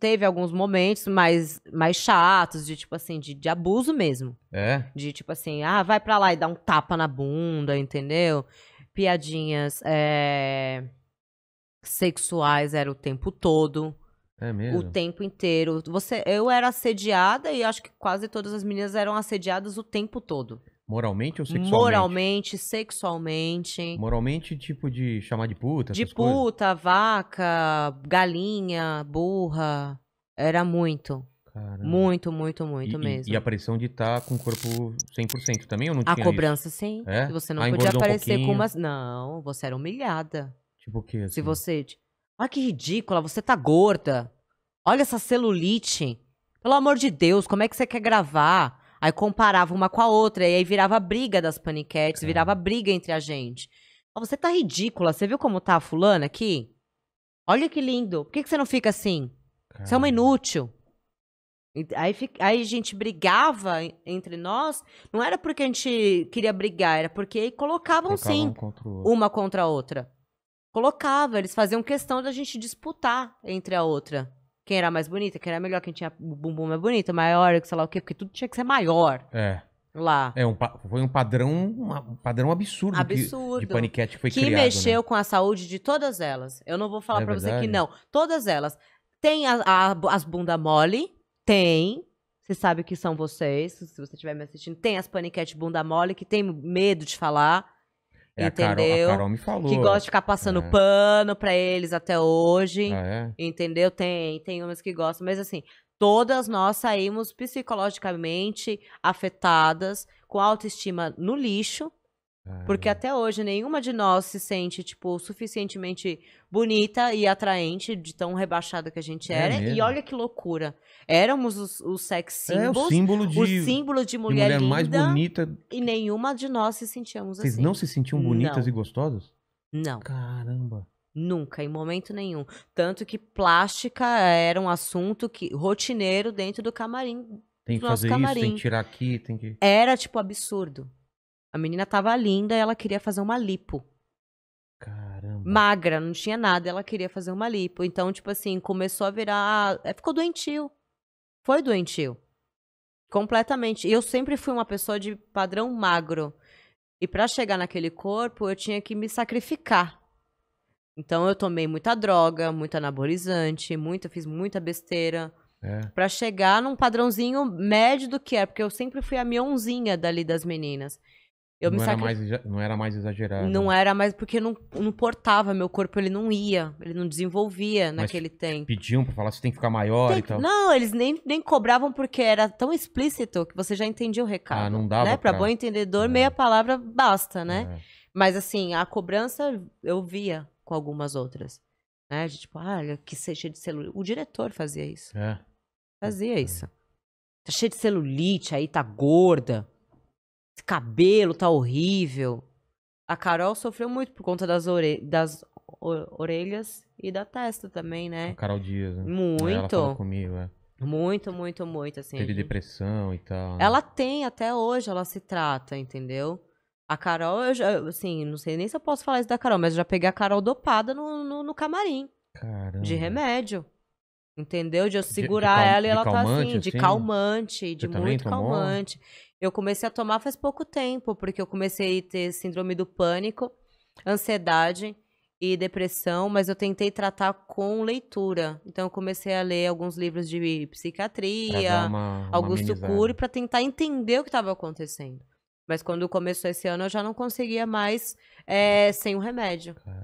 teve alguns momentos mais, mais chatos, de tipo assim, de, de abuso mesmo. É. De tipo assim, ah, vai pra lá e dá um tapa na bunda, entendeu? Piadinhas é... sexuais era o tempo todo. É mesmo? O tempo inteiro. Você, eu era assediada e acho que quase todas as meninas eram assediadas o tempo todo. Moralmente ou sexualmente? Moralmente, sexualmente. Moralmente, tipo de chamar de puta? De puta, coisas? vaca, galinha, burra. Era muito. Caramba. Muito, muito, muito e, mesmo. E, a pressão de estar tá com o corpo 100% também ou não tinha A cobrança isso? sim. É? Você não ah, podia aparecer um com umas... Não, você era humilhada. Tipo o quê? Assim? Se você... Olha ah, que ridícula, você tá gorda. Olha essa celulite. Pelo amor de Deus, como é que você quer gravar? Aí comparava uma com a outra, e aí virava briga das paniquetes, é. virava briga entre a gente. Oh, você tá ridícula, você viu como tá a fulana aqui? Olha que lindo, por que, que você não fica assim? Caramba. Você é uma inútil. Aí, aí a gente brigava entre nós, não era porque a gente queria brigar, era porque colocavam, colocavam sim contra uma contra a outra. Colocava, eles faziam questão da gente disputar entre a outra quem era mais bonita, quem era melhor, quem tinha o bumbum mais bonito, maior, sei lá o quê, porque tudo tinha que ser maior. É. Lá. É, um, foi um padrão, um padrão absurdo, absurdo. Que, de paniquete que foi que criado. Que né? mexeu né? com a saúde de todas elas. Eu não vou falar é pra verdade? você que não. Todas elas. Tem a, a, as bunda mole, tem, você sabe que são vocês, se você estiver me assistindo. Tem as paniquete bunda mole, que tem medo de falar. É, entendeu? A Carol, a Carol, me falou. Que gosta de ficar passando é. pano pra eles até hoje. Ah, é? Entendeu? Tem, tem umas que gostam, mas assim, todas nós saímos psicologicamente afetadas, com autoestima no lixo, porque é. até hoje nenhuma de nós se sente, tipo, suficientemente bonita e atraente de tão rebaixada que a gente é era. É e olha que loucura. Éramos os, os sex symbols. É, o símbolo de, o símbolo de mulher, de mulher mais bonita. E nenhuma de nós se sentíamos Vocês assim. Vocês não se sentiam bonitas não. e gostosas? Não. Caramba. Nunca, em momento nenhum. Tanto que plástica era um assunto que rotineiro dentro do camarim. Tem que fazer camarim. isso, tem que tirar aqui, tem que... Era, tipo, absurdo. A menina tava linda, ela queria fazer uma lipo. Caramba. Magra, não tinha nada, ela queria fazer uma lipo. Então, tipo assim, começou a virar. É, ficou doentio. Foi doentio. Completamente. Eu sempre fui uma pessoa de padrão magro. E para chegar naquele corpo, eu tinha que me sacrificar. Então eu tomei muita droga, muito anabolizante, muita, fiz muita besteira. É. para chegar num padrãozinho médio do que é, porque eu sempre fui a mionzinha dali das meninas. Eu não, me era sacri... mais, não era mais exagerado. Não era mais, porque não, não portava, meu corpo ele não ia, ele não desenvolvia naquele Mas tempo. Pediam pra falar, se tem que ficar maior tem... e tal. Não, eles nem, nem cobravam porque era tão explícito que você já entendia o recado. Ah, não dava. Né? Pra, pra bom entendedor, é. meia palavra basta, né? É. Mas assim, a cobrança eu via com algumas outras. Né? gente, tipo, ah, que cheio de celulite. O diretor fazia isso. É. Fazia é. isso. Tá cheio de celulite, aí tá gorda cabelo tá horrível. A Carol sofreu muito por conta das, ore... das orelhas e da testa também, né? A Carol Dias, né? É, muito. comigo, é. Muito, muito, muito, assim. Teve gente... depressão e tal. Né? Ela tem, até hoje, ela se trata, entendeu? A Carol, eu já, assim, não sei nem se eu posso falar isso da Carol, mas eu já peguei a Carol dopada no, no, no camarim. Caramba. De remédio. Entendeu? De eu segurar de, de ela e ela tá assim, de assim? calmante, de Você muito calmante. Eu comecei a tomar faz pouco tempo, porque eu comecei a ter síndrome do pânico, ansiedade e depressão, mas eu tentei tratar com leitura. Então eu comecei a ler alguns livros de psiquiatria, uma, Augusto amenizada. Cury, para tentar entender o que estava acontecendo. Mas quando começou esse ano, eu já não conseguia mais é, sem o remédio. Caramba.